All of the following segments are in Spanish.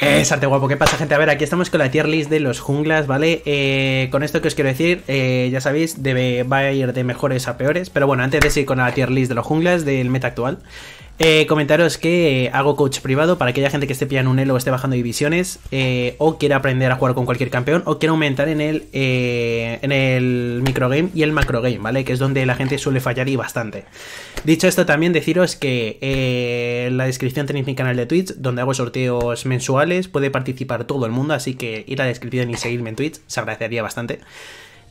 Eh, es arte guapo. ¿Qué pasa, gente? A ver, aquí estamos con la tier list de los junglas, ¿vale? Eh, con esto que os quiero decir, eh, ya sabéis, debe, va a ir de mejores a peores. Pero bueno, antes de ir con la tier list de los junglas del meta actual, eh, comentaros que hago coach privado para aquella gente que esté pillando un elo o esté bajando divisiones eh, o quiera aprender a jugar con cualquier campeón o quiera aumentar en el, eh, en el microgame y el macrogame, ¿vale? Que es donde la gente suele fallar y bastante. Dicho esto, también deciros que en la descripción tenéis mi canal de Twitch donde hago sorteos mensuales, puede participar todo el mundo, así que ir a la descripción y seguirme en Twitch, se agradecería bastante.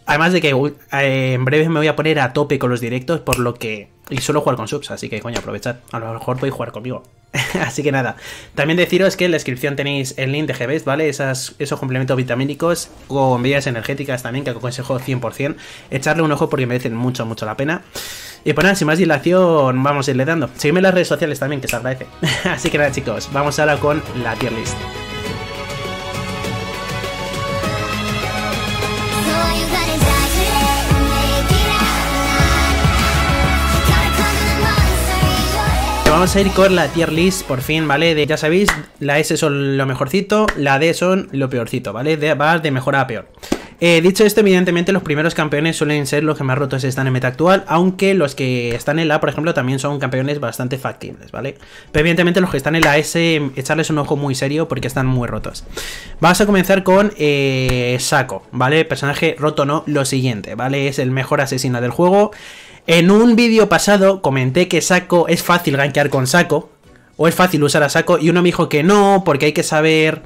Además de que eh, en breve me voy a poner a tope con los directos, por lo que. Y suelo jugar con subs, así que coño, aprovechad. A lo mejor voy a jugar conmigo. así que nada. También deciros que en la descripción tenéis el link de GBs, ¿vale? esos complementos vitamínicos con bebidas energéticas también, que aconsejo 100%. Echarle un ojo porque merecen mucho, mucho la pena. Y pues nada, sin más dilación, vamos a irle dando. Seguidme en las redes sociales también, que se agradece. así que nada, chicos, vamos ahora con la tier list. vamos a ir con la tier list, por fin, ¿vale? ya sabéis, la S son lo mejorcito, la D son lo peorcito, ¿vale? De, vas de mejor a peor. Eh, dicho esto, evidentemente los primeros campeones suelen ser los que más rotos están en meta actual, aunque los que están en la por ejemplo, también son campeones bastante factibles, ¿vale? Pero evidentemente los que están en la S, echarles un ojo muy serio porque están muy rotos. Vamos a comenzar con eh, Saco, ¿vale? Personaje roto no, lo siguiente, ¿vale? Es el mejor asesino del juego. En un vídeo pasado comenté que Saco es fácil gankear con Saco, o es fácil usar a Saco, y uno me dijo que no, porque hay que saber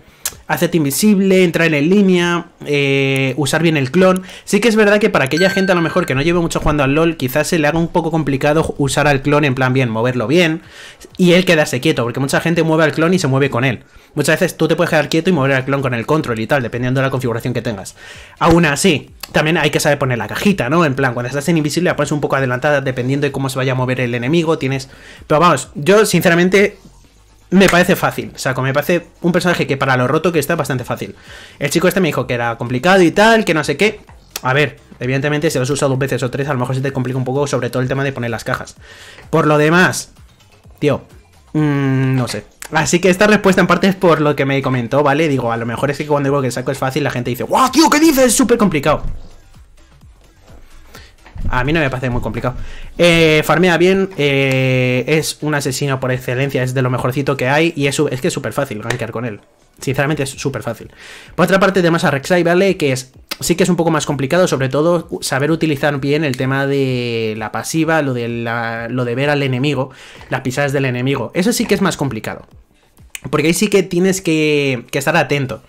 hacerte invisible, entrar en línea, eh, usar bien el clon. Sí que es verdad que para aquella gente a lo mejor que no lleve mucho jugando al LOL, quizás se le haga un poco complicado usar al clon en plan bien, moverlo bien y él quedarse quieto, porque mucha gente mueve al clon y se mueve con él. Muchas veces tú te puedes quedar quieto y mover al clon con el control y tal, dependiendo de la configuración que tengas. Aún así, también hay que saber poner la cajita, ¿no? En plan, cuando estás en invisible la pones un poco adelantada dependiendo de cómo se vaya a mover el enemigo, tienes... Pero vamos, yo sinceramente me parece fácil. saco, me parece un personaje que para lo roto que está bastante fácil. El chico este me dijo que era complicado y tal, que no sé qué. A ver, evidentemente si lo has usado dos veces o tres, a lo mejor se te complica un poco, sobre todo el tema de poner las cajas. Por lo demás, tío, mm, no sé. Así que esta respuesta en parte es por lo que me comentó, ¿vale? Digo, a lo mejor es que cuando digo que el saco es fácil, la gente dice, ¡guau, wow, tío, qué dices! Es súper complicado. A mí no me parece muy complicado. Eh, farmea bien, eh, es un asesino por excelencia, es de lo mejorcito que hay y es, es que es súper fácil Gankear con él. Sinceramente es súper fácil. Por otra parte tenemos a Rek'Sai ¿vale? que es sí que es un poco más complicado, sobre todo saber utilizar bien el tema de la pasiva, lo de, lo de ver al enemigo, las pisadas del enemigo. Eso sí que es más complicado. Porque ahí sí que tienes que, que estar atento.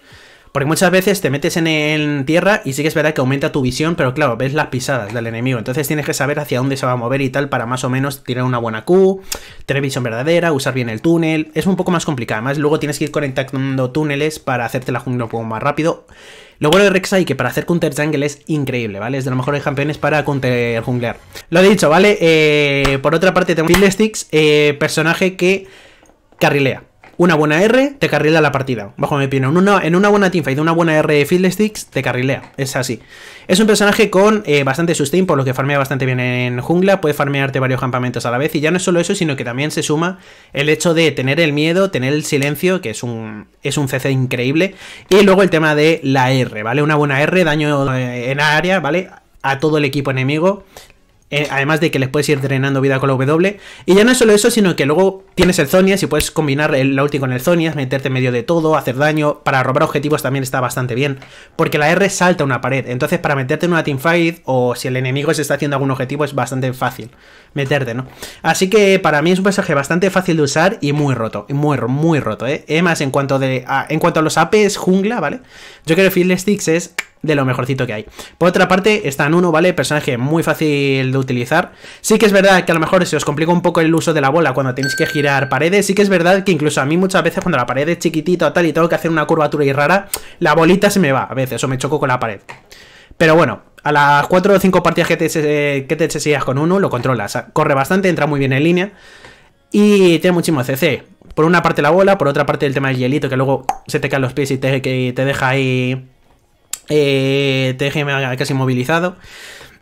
Porque muchas veces te metes en, tierra y sí que es verdad que aumenta tu visión, pero claro, ves las pisadas del enemigo. Entonces tienes que saber hacia dónde se va a mover y tal para más o menos tirar una buena Q, tener visión verdadera, usar bien el túnel. Es un poco más complicado. Además, luego tienes que ir conectando túneles para hacerte la jungla un poco más rápido. Lo bueno de Rek'Sai que para hacer counter jungle es increíble, ¿vale? Es de lo los mejores campeones para counter junglear. Lo dicho, ¿vale? Eh, por otra parte tengo Fiddlesticks, eh, personaje que carrilea. Una buena R te carrilea la partida, bajo mi opinión. en una buena teamfight, una buena R de Field Sticks te carrilea, es así. Es un personaje con eh, bastante sustain, por lo que farmea bastante bien en jungla, puede farmearte varios campamentos a la vez, y ya no es solo eso, sino que también se suma el hecho de tener el miedo, tener el silencio, que es un, es un CC increíble, y luego el tema de la R, ¿vale? Una buena R, daño eh, en área, ¿vale? a todo el equipo enemigo. Eh, además de que les puedes ir drenando vida con la W. Y ya no es solo eso, sino que luego tienes el Zonias y puedes combinar el, la ulti con el Zonias, meterte en medio de todo, hacer daño. Para robar objetivos también está bastante bien, porque la R salta una pared. Entonces, para meterte en una teamfight o si el enemigo se está haciendo algún objetivo, es bastante fácil meterte, ¿no? Así que para mí es un personaje bastante fácil de usar y muy roto, muy, muy roto, ¿eh? Además, en cuanto, de, en cuanto a los APs jungla, ¿vale? Yo creo que sticks es de lo mejorcito que hay. Por otra parte, está en uno, ¿vale? Personaje muy fácil de utilizar. Sí que es verdad que a lo mejor se os complica un poco el uso de la bola cuando tenéis que girar paredes. Sí que es verdad que incluso a mí muchas veces cuando la pared es chiquitita tal y tengo que hacer una curvatura y rara, la bolita se me va a veces o me choco con la pared. Pero bueno, a las 4 o 5 partidas que te, que te con uno, lo controlas. Corre bastante, entra muy bien en línea y tiene muchísimo CC. Por una parte la bola, por otra parte el tema del hielito que luego se te caen los pies y te, que te deja ahí eh, te casi movilizado.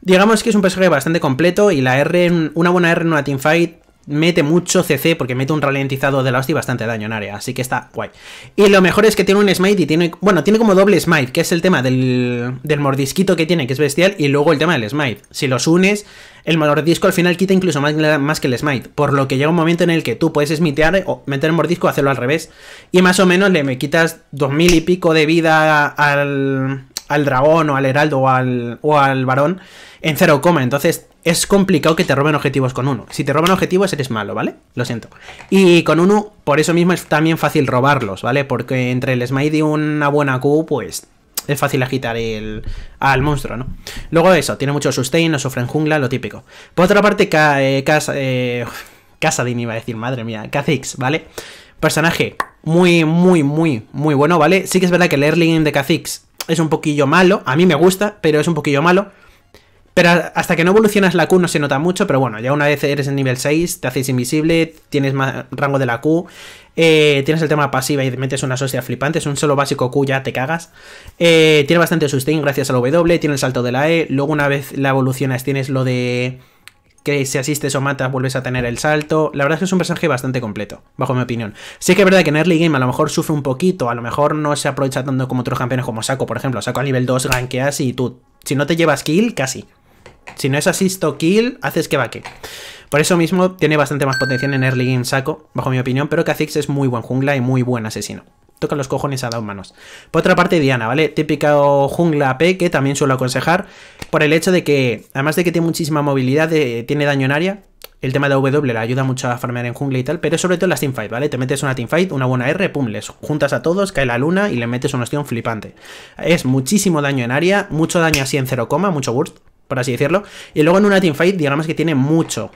Digamos que es un personaje bastante completo y la R, una buena R en una teamfight mete mucho CC porque mete un ralentizado de la hostia y bastante daño en área, así que está guay. Y lo mejor es que tiene un smite y tiene, bueno, tiene como doble smite, que es el tema del, mordisquito que tiene, que es bestial, y luego el tema del smite. Si los unes, el mordisco al final quita incluso más, que el smite, por lo que llega un momento en el que tú puedes smitear o meter el mordisco, o hacerlo al revés, y más o menos le me quitas dos y pico de vida al, al dragón o al heraldo o al, o al varón en coma. entonces es complicado que te roben objetivos con uno. Si te roban objetivos eres malo, ¿vale? Lo siento. Y con uno, por eso mismo es también fácil robarlos, ¿vale? Porque entre el smite y una buena Q, pues es fácil agitar el, al monstruo, ¿no? Luego eso, tiene mucho sustain, sufre en jungla, lo típico. Por otra parte, casa eh, casa, eh, iba a decir, madre mía, Kha'Zix, ¿vale? Personaje muy, muy, muy, muy bueno, ¿vale? Sí que es verdad que el early de Kha'Zix es un poquillo malo. A mí me gusta, pero es un poquillo malo. Pero hasta que no evolucionas la Q no se nota mucho, pero bueno, ya una vez eres en nivel 6, te haces invisible, tienes más rango de la Q, eh, tienes el tema pasiva y metes una socia flipante, es un solo básico Q, ya te cagas. Eh, tiene bastante sustain gracias al W, tiene el salto de la E, luego una vez la evolucionas tienes lo de que si asistes o matas vuelves a tener el salto. La verdad es que es un personaje bastante completo, bajo mi opinión. Sí que es verdad que en early game a lo mejor sufre un poquito, a lo mejor no se aprovecha tanto como otros campeones como Saco, por ejemplo. Saco a nivel 2 gankeas y tú, si no te llevas kill, casi. Si no es asisto kill, haces que vaque. Por eso mismo tiene bastante más potencial en early game Saco, bajo mi opinión, pero Kha'Zix es muy buen jungla y muy buen asesino toca los cojones a dos manos. Por otra parte, Diana, ¿vale? Típico jungla AP que también suelo aconsejar por el hecho de que, además de que tiene muchísima movilidad, eh, tiene daño en área. El tema de W la ayuda mucho a farmear en jungla y tal, pero sobre todo en las fight ¿vale? Te metes una teamfight, una buena R, pum, les juntas a todos, cae la luna y le metes una opción flipante. Es muchísimo daño en área, mucho daño así en 0, mucho burst, por así decirlo. Y luego en una teamfight, digamos que tiene mucho,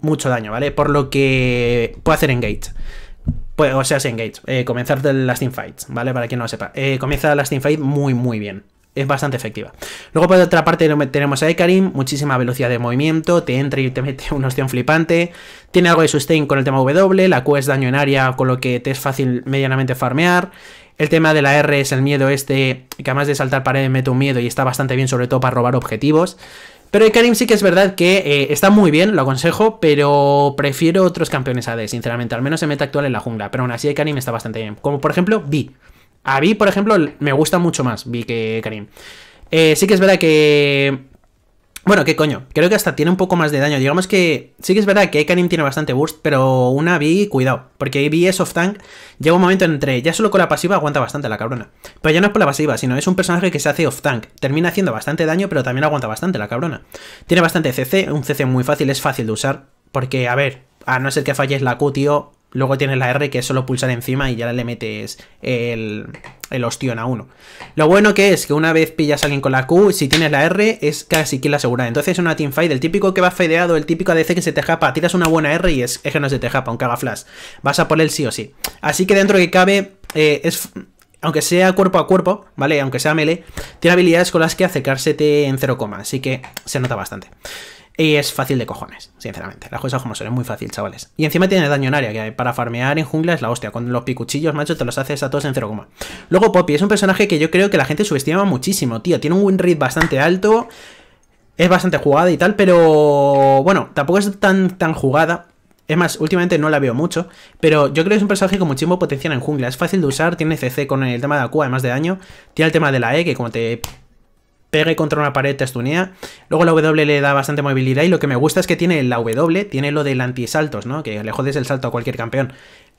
mucho daño, ¿vale? Por lo que puede hacer engage. Pues, o sea, se engage. Eh, comenzar el lasting fight ¿vale? Para quien no lo sepa. Eh, comienza comienza lasting fight muy, muy bien. Es bastante efectiva. Luego, por otra parte, tenemos a Ekarim. Muchísima velocidad de movimiento. Te entra y te mete una opción flipante. Tiene algo de sustain con el tema W. La Q es daño en área, con lo que te es fácil medianamente farmear. El tema de la R es el miedo este, que además de saltar paredes mete un miedo y está bastante bien, sobre todo para robar objetivos. Pero el Karim sí que es verdad que eh, está muy bien, lo aconsejo, pero prefiero otros campeones AD, sinceramente. Al menos en meta actual en la jungla. Pero aún así Karim está bastante bien. Como por ejemplo, Vi. A Vi, por ejemplo, me gusta mucho más Vi que Karim. Eh, sí que es verdad que bueno, qué coño, creo que hasta tiene un poco más de daño. Digamos que sí que es verdad que Ekanim tiene bastante burst, pero una B, cuidado. Porque Vi es off tank, llega un momento entre, ya solo con la pasiva aguanta bastante la cabrona. Pero ya no es por la pasiva, sino es un personaje que se hace off tank. Termina haciendo bastante daño, pero también aguanta bastante la cabrona. Tiene bastante CC, un CC muy fácil, es fácil de usar. Porque, a ver, a no ser que falles la Q, tío, Luego tienes la R que es solo pulsar encima y ya le metes el, el ostión a uno. Lo bueno que es que una vez pillas a alguien con la Q, si tienes la R es casi que la asegura. Entonces es una teamfight, el típico que va fedeado, el típico ADC que se te japa. Tiras una buena R y es, que no se te japa, aunque haga flash. Vas a por él sí o sí. Así que dentro que cabe, eh, es, aunque sea cuerpo a cuerpo, ¿vale? Aunque sea melee, tiene habilidades con las que acercársete en 0, así que se nota bastante. Y es fácil de cojones, sinceramente. la cosas como son, es muy fácil, chavales. Y encima tiene daño en área, que para farmear en jungla es la hostia. Con los picuchillos, macho, te los haces a todos en 0, Luego Poppy es un personaje que yo creo que la gente subestima muchísimo, tío. Tiene un win rate bastante alto, es bastante jugada y tal, pero bueno, tampoco es tan, tan jugada. Es más, últimamente no la veo mucho, pero yo creo que es un personaje con muchísimo potencial en jungla. Es fácil de usar, tiene CC con el tema de acua, además de daño. Tiene el tema de la E, que como te pegue contra una pared, estunea Luego la W le da bastante movilidad y lo que me gusta es que tiene la W, tiene lo del anti-saltos, ¿no? Que le jodes el salto a cualquier campeón.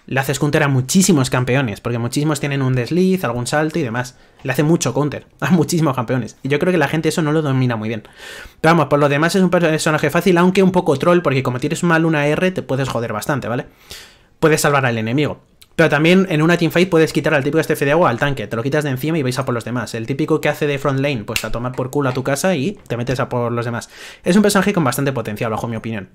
Le haces counter a muchísimos campeones, porque muchísimos tienen un desliz, algún salto y demás. Le hace mucho counter a muchísimos campeones. Y yo creo que la gente eso no lo domina muy bien. Pero vamos, por lo demás es un personaje fácil, aunque un poco troll, porque como tienes mal una R te puedes joder bastante, ¿vale? Puedes salvar al enemigo. Pero también en una teamfight puedes quitar al típico este de agua al tanque, te lo quitas de encima y vais a por los demás. El típico que hace de front lane, pues a tomar por culo a tu casa y te metes a por los demás. Es un personaje con bastante potencial, bajo mi opinión.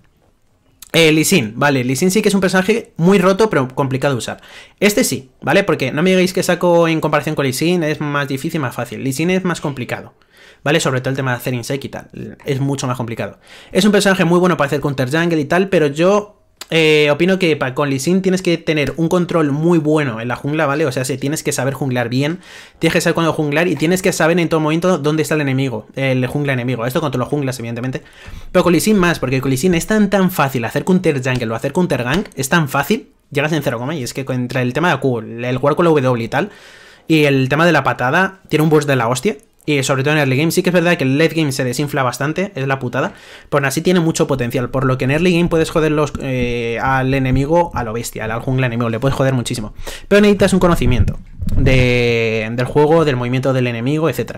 el eh, vale, Lee sí que es un personaje muy roto, pero complicado de usar. Este sí, ¿vale? Porque no me digáis que saco en comparación con Lee es más difícil, más fácil. Lee es más complicado. ¿vale? Sobre todo el tema de hacer insect Es mucho más complicado. Es un personaje muy bueno para hacer counter jungle y tal, pero yo eh, opino que con Lee Sin tienes que tener un control muy bueno en la jungla, ¿vale? O sea, si tienes que saber junglar bien, tienes que saber cuándo junglar y tienes que saber en todo momento dónde está el enemigo, el jungla enemigo. Esto contra lo junglas, evidentemente. Pero con Lee Sin más, porque con Lee Sin es tan tan fácil hacer counter jungle o hacer counter gank, es tan fácil, ya en 0, y es que contra el tema de Q, el jugar con la W y tal, y el tema de la patada, tiene un burst de la hostia. Y sobre todo en early game, sí que es verdad que el late game se desinfla bastante, es la putada. Pero así tiene mucho potencial, por lo que en early game puedes joder eh, al enemigo a lo bestia, al jungla enemigo, le puedes joder muchísimo. Pero necesitas un conocimiento de, del juego, del movimiento del enemigo, etc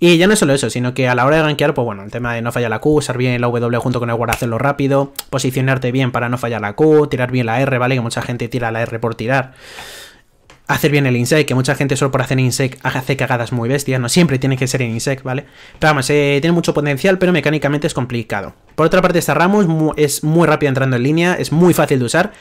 Y ya no es solo eso, sino que a la hora de gankear, pues bueno, el tema de no fallar la Q, usar bien la W junto con el guard, hacerlo rápido, posicionarte bien para no fallar la Q, tirar bien la R, ¿vale? Que mucha gente tira la R por tirar hacer bien el insect, que mucha gente solo por hacer insect hace cagadas muy bestias, no siempre tiene que ser en insect, ¿vale? Pero vamos, eh, tiene mucho potencial, pero mecánicamente es complicado. Por otra parte, está Ramos es muy rápido entrando en línea, es muy fácil de usar,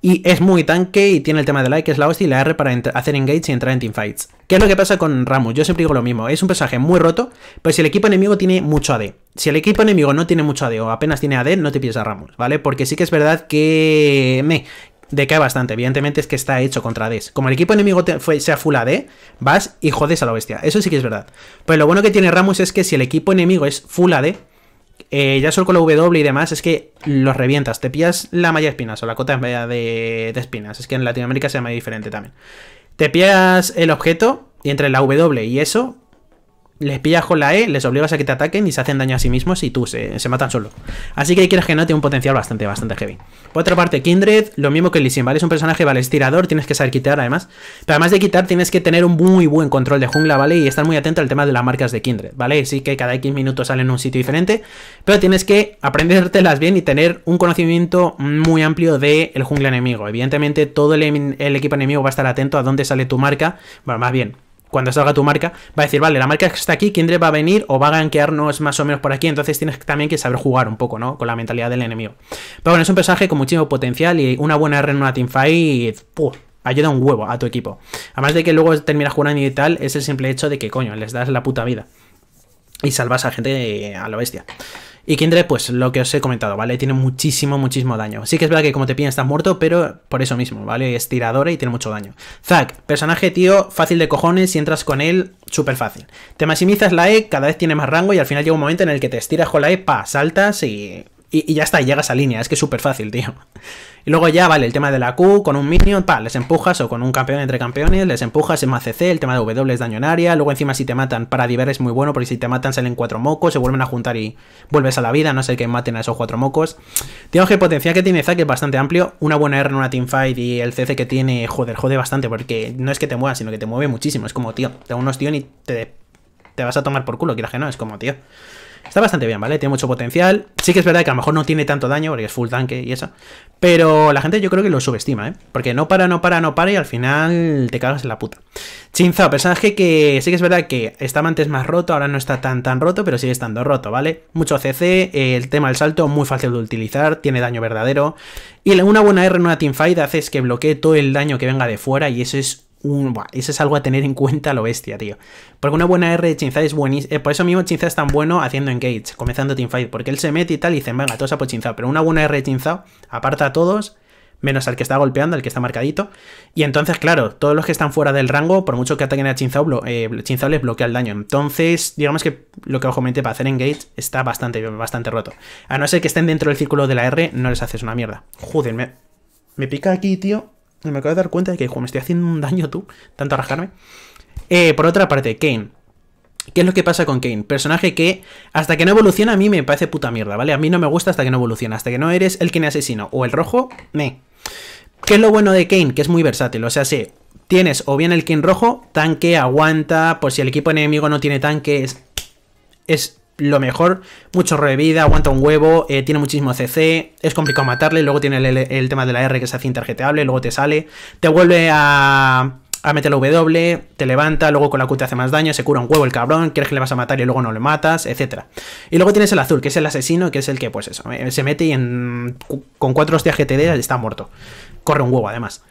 y es muy tanque y tiene el tema de like, es la hostia y la R para hacer engage y entrar en teamfights. ¿Qué es lo que pasa con ramos Yo siempre digo lo mismo, es un personaje muy roto, pero si el equipo enemigo tiene mucho AD. Si el equipo enemigo no tiene mucho AD o apenas tiene AD, no te pides a Ramos, ¿vale? Porque sí que es verdad que... me decae bastante. Evidentemente es que está hecho contra d Como el equipo enemigo sea full AD, vas y jodes a la bestia. Eso sí que es verdad. Pero lo bueno que tiene Ramos es que si el equipo enemigo es full AD, eh, ya solo con la W y demás, es que los revientas. Te pillas la malla de espinas o la cota de, de, de espinas. Es que en Latinoamérica se llama diferente también. Te pillas el objeto y entre la W y eso, les pillas con la E, les obligas a que te ataquen y se hacen daño a sí mismos y tú se, matan solo. Así que quieres que no, tiene un potencial bastante, bastante heavy. Por otra parte, Kindred, lo mismo que Sin, ¿vale? Es un personaje, vale, es tirador, tienes que saber quitar además. Pero además de quitar, tienes que tener un muy buen control de jungla, ¿vale? Y estar muy atento al tema de las marcas de Kindred, ¿vale? Sí que cada X minutos salen en un sitio diferente, pero tienes que aprendértelas bien y tener un conocimiento muy amplio del jungla enemigo. Evidentemente, todo el, el equipo enemigo va a estar atento a dónde sale tu marca, bueno, más bien, cuando salga tu marca, va a decir, vale, la marca que está aquí, le va a venir o va a gankearnos más o menos por aquí, entonces tienes también que saber jugar un poco, ¿no? Con la mentalidad del enemigo. Pero bueno, es un personaje con muchísimo potencial y una buena R en una teamfight, ayuda un huevo a tu equipo. Además de que luego terminas jugando y tal, es el simple hecho de que, coño, les das la puta vida. Y salvas a gente a la bestia. Y Kindred, pues lo que os he comentado, ¿vale? Tiene muchísimo, muchísimo daño. Sí que es verdad que como te pillan estás muerto, pero por eso mismo, ¿vale? Es tiradora y tiene mucho daño. Zack, personaje, tío, fácil de cojones, si entras con él, súper fácil. Te maximizas la E, cada vez tiene más rango y al final llega un momento en el que te estiras con la E, pa, saltas y y, ya está, llegas a línea, es que es súper fácil, tío. Y luego ya, vale, el tema de la Q, con un minion, pa, les empujas, o con un campeón entre campeones, les empujas, CC, el tema de W es daño en área, luego encima si te matan, para diver es muy bueno, porque si te matan salen cuatro mocos, se vuelven a juntar y vuelves a la vida, no sé qué maten a esos cuatro mocos. Digamos que potencial que tiene Zack es bastante amplio, una buena R en una teamfight y el CC que tiene, joder, jode bastante, porque no es que te mueva, sino que te mueve muchísimo, es como, tío, te unos tío y te, te vas a tomar por culo, quieras que no, es como, tío. Está bastante bien, ¿vale? Tiene mucho potencial. Sí que es verdad que a lo mejor no tiene tanto daño porque es full tanque y eso. Pero la gente yo creo que lo subestima, ¿eh? Porque no para, no para, no para y al final te cagas en la puta. Chinzao, personaje que sí que es verdad que estaba antes más roto, ahora no está tan tan roto, pero sigue estando roto, ¿vale? Mucho CC, el tema del salto muy fácil de utilizar, tiene daño verdadero. Y una buena R en una teamfight hace es que bloquee todo el daño que venga de fuera y eso es eso es algo a tener en cuenta lo bestia, tío. Porque una buena R de chinza es buenísima. Eh, por eso mismo Chinza es tan bueno haciendo engage, comenzando teamfight. Porque él se mete y tal y dicen, venga, todos a por Chinzao. Pero una buena R de Chinzao aparta a todos menos al que está golpeando, al que está marcadito. Y entonces, claro, todos los que están fuera del rango, por mucho que ataquen a Chinzao, eh, les bloquea el daño. Entonces, digamos que lo que os comenté para hacer engage está bastante, bastante roto. A no ser que estén dentro del círculo de la R, no les haces una mierda. júdenme me pica aquí, tío me acabo de dar cuenta de que hijo, me estoy haciendo un daño tú, tanto a eh, por otra parte, Kane. ¿Qué es lo que pasa con Kane? Personaje que hasta que no evoluciona a mí me parece puta mierda, ¿vale? A mí no me gusta hasta que no evoluciona, hasta que no eres el me asesino o el rojo, me. ¿Qué es lo bueno de Kane? Que es muy versátil, o sea, si tienes o bien el Kane rojo, tanque, aguanta, por si el equipo enemigo no tiene tanque, es lo mejor. Mucho revida, aguanta un huevo, eh, tiene muchísimo CC, es complicado matarle. Luego tiene el, tema de la R que se hace intergeteable, luego te sale, te vuelve a, a meter la W, te levanta, luego con la Q te hace más daño, se cura un huevo el cabrón, crees que le vas a matar y luego no le matas, etc. Y luego tienes el azul, que es el asesino, que es el que, pues eso, eh, se mete y en, con cuatro hostias GTD está muerto. Corre un huevo además.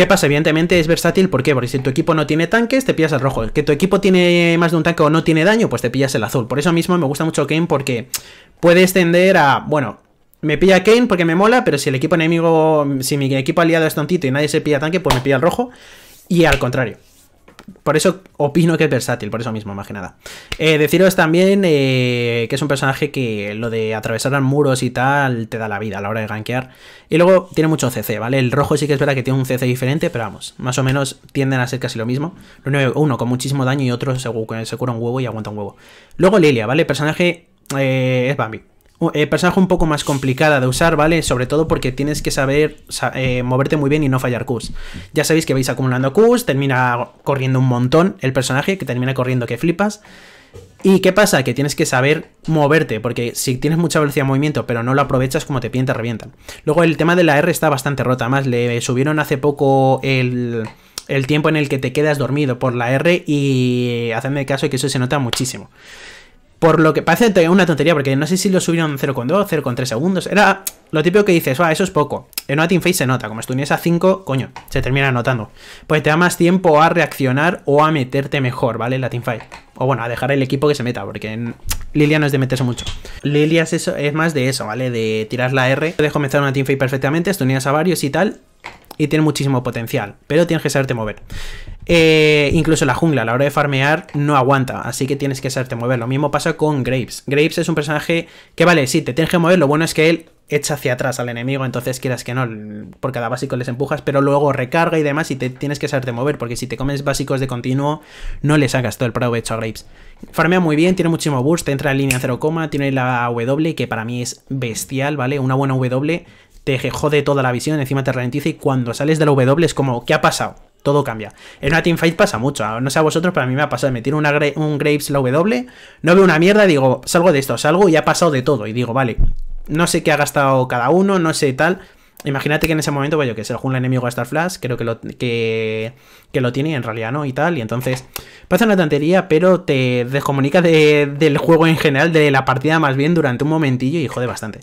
¿Qué pasa? Evidentemente es versátil, ¿por qué? Porque si tu equipo no tiene tanques, te pillas el rojo. Que tu equipo tiene más de un tanque o no tiene daño, pues te pillas el azul. Por eso mismo me gusta mucho Kane porque puede extender a, bueno, me pilla Kane porque me mola, pero si el equipo enemigo, si mi equipo aliado es tontito y nadie se pilla tanque, pues me pilla el rojo. Y al contrario por eso opino que es versátil, por eso mismo, más que nada. Eh, deciros también eh, que es un personaje que lo de atravesar muros y tal te da la vida a la hora de gankear. Y luego tiene mucho CC, ¿vale? El rojo sí que es verdad que tiene un CC diferente, pero vamos, más o menos tienden a ser casi lo mismo. Uno con muchísimo daño y otro se, se cura un huevo y aguanta un huevo. Luego Lilia, ¿vale? El personaje eh, es Bambi. Eh, personaje un poco más complicada de usar, ¿vale? Sobre todo porque tienes que saber eh, moverte muy bien y no fallar Qs. Ya sabéis que vais acumulando Qs, termina corriendo un montón el personaje, que termina corriendo que flipas. ¿Y qué pasa? Que tienes que saber moverte, porque si tienes mucha velocidad de movimiento, pero no lo aprovechas, como te piden, revientan. Luego el tema de la R está bastante rota, además le subieron hace poco el, tiempo en el que te quedas dormido por la R y eh, hacenme caso que eso se nota muchísimo. Por lo que parece una tontería, porque no sé si lo subieron 0,2, 0,3 segundos. Era lo típico que dices, ah, eso es poco. En una face se nota, como estunías a 5, coño, se termina notando. Pues te da más tiempo a reaccionar o a meterte mejor, ¿vale? En la fight O bueno, a dejar el equipo que se meta, porque en... Lilia no es de meterse mucho. Lilia es, eso, es más de eso, ¿vale? De tirar la R, puedes comenzar una fight perfectamente, estuneas a varios y tal, y tiene muchísimo potencial, pero tienes que saberte mover. Eh, incluso la jungla a la hora de farmear no aguanta, así que tienes que saberte mover. Lo mismo pasa con Graves. Graves es un personaje que vale, sí, te tienes que mover, lo bueno es que él echa hacia atrás al enemigo, entonces quieras que no, por cada básico les empujas, pero luego recarga y demás y te tienes que saberte mover, porque si te comes básicos de continuo, no le sacas todo el provecho a Graves. Farmea muy bien, tiene muchísimo boost, entra en línea 0, tiene la W que para mí es bestial, ¿vale? Una buena W te jode toda la visión, encima te ralentiza y cuando sales de la W es como, ¿qué ha pasado? Todo cambia. En una teamfight pasa mucho. No sé a vosotros, pero a mí me ha pasado. Me tiro una, un Graves la W, no veo una mierda, digo, salgo de esto, salgo y ha pasado de todo. Y digo, vale, no sé qué ha gastado cada uno, no sé tal. Imagínate que en ese momento, vaya, pues, que se junta el enemigo a Star Flash, creo que lo, lo tiene y en realidad no y tal. Y entonces pasa una tontería, pero te descomunica del juego en general, de la partida más bien durante un momentillo y jode bastante.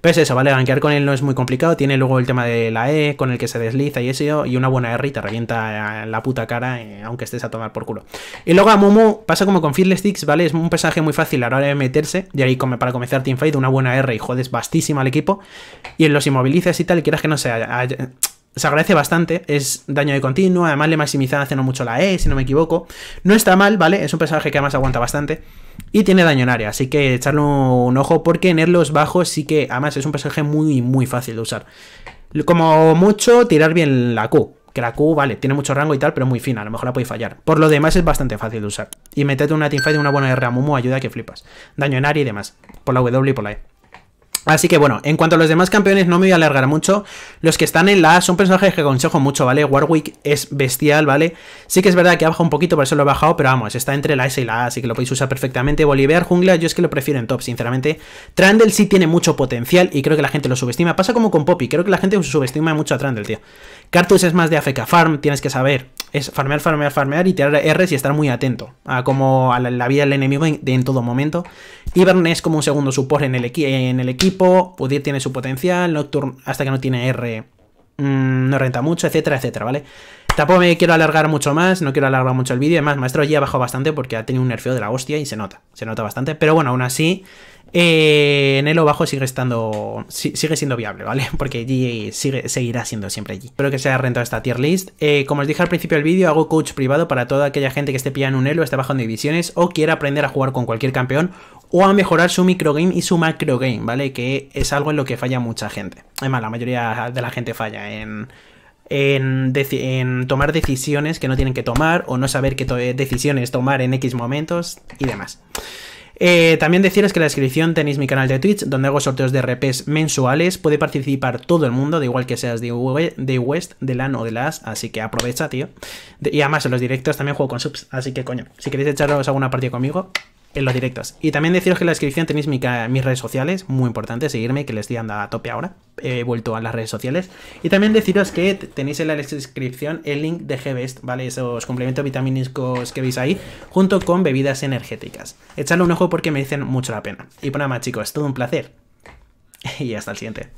Pero es eso, ¿vale? Gankear con él no es muy complicado. Tiene luego el tema de la E con el que se desliza y eso. Y una buena R y te revienta la puta cara, eh, aunque estés a tomar por culo. Y luego a Momo pasa como con Fiddle Sticks, ¿vale? Es un personaje muy fácil a la hora de meterse. Y ahí para comenzar Teamfight, una buena R y jodes bastísimo al equipo. Y en los inmovilizas y tal quieras que no sea. Se agradece bastante, es daño de continuo, además le maximizan hace no mucho la E, si no me equivoco. No está mal, ¿vale? Es un personaje que además aguanta bastante. Y tiene daño en área, así que echarle un ojo porque en Erlos bajos sí que además es un personaje muy, muy fácil de usar. Como mucho, tirar bien la Q. Que la Q, vale, tiene mucho rango y tal, pero muy fina, a lo mejor la puede fallar. Por lo demás es bastante fácil de usar. Y meterte una teamfight y una buena R a ayuda a que flipas. Daño en área y demás. Por la W y por la E. Así que bueno, en cuanto a los demás campeones no me voy a alargar mucho. Los que están en la A son personajes que aconsejo mucho, ¿vale? Warwick es bestial, ¿vale? Sí que es verdad que ha un poquito, por eso lo he bajado, pero vamos, está entre la S y la A, así que lo podéis usar perfectamente. Boliviar, jungla, yo es que lo prefiero en top, sinceramente. Trundle sí tiene mucho potencial y creo que la gente lo subestima. Pasa como con Poppy, creo que la gente subestima mucho a Trundle, tío. Cartus es más de AFK Farm, tienes que saber es farmear, farmear, farmear y tirar Rs y estar muy atento a como a la, vida del enemigo en, todo momento. Ivern es como un segundo support en el, equipo, Pudir tiene su potencial, Nocturne hasta que no tiene R mm, no renta mucho, etcétera, etcétera, ¿vale? Tampoco me quiero alargar mucho más, no quiero alargar mucho el vídeo, además Maestro ya bajó bastante porque ha tenido un nerfeo de la hostia y se nota, se nota bastante, pero bueno, aún así eh, en Elo bajo sigue estando. sigue siendo viable, ¿vale? Porque allí sigue, seguirá siendo siempre allí. Espero que se haya rentado esta tier list. Eh, como os dije al principio del vídeo, hago coach privado para toda aquella gente que esté pillando un Elo, esté bajando divisiones o quiera aprender a jugar con cualquier campeón o a mejorar su micro game y su macrogame, ¿vale? Que es algo en lo que falla mucha gente. Además, la mayoría de la gente falla en. tomar decisiones que no tienen que tomar o no saber qué eh, decisiones tomar en X momentos y demás. Eh, también decirles que en la descripción tenéis mi canal de Twitch, donde hago sorteos de RPs mensuales. Puede participar todo el mundo, de igual que seas de, de West, de LAN o de LAS, así que aprovecha, tío. y además en los directos también juego con subs, así que coño, si queréis echaros alguna partida conmigo, en los directos. Y también deciros que en la descripción tenéis mis redes sociales, muy importante seguirme, que les estoy andando a tope ahora. He vuelto a las redes sociales. Y también deciros que tenéis en la descripción el link de GBest, ¿vale? Esos complementos vitamínicos que veis ahí, junto con bebidas energéticas. Echadle un ojo porque merecen mucho la pena. Y por pues nada más, chicos, todo un placer. y hasta el siguiente.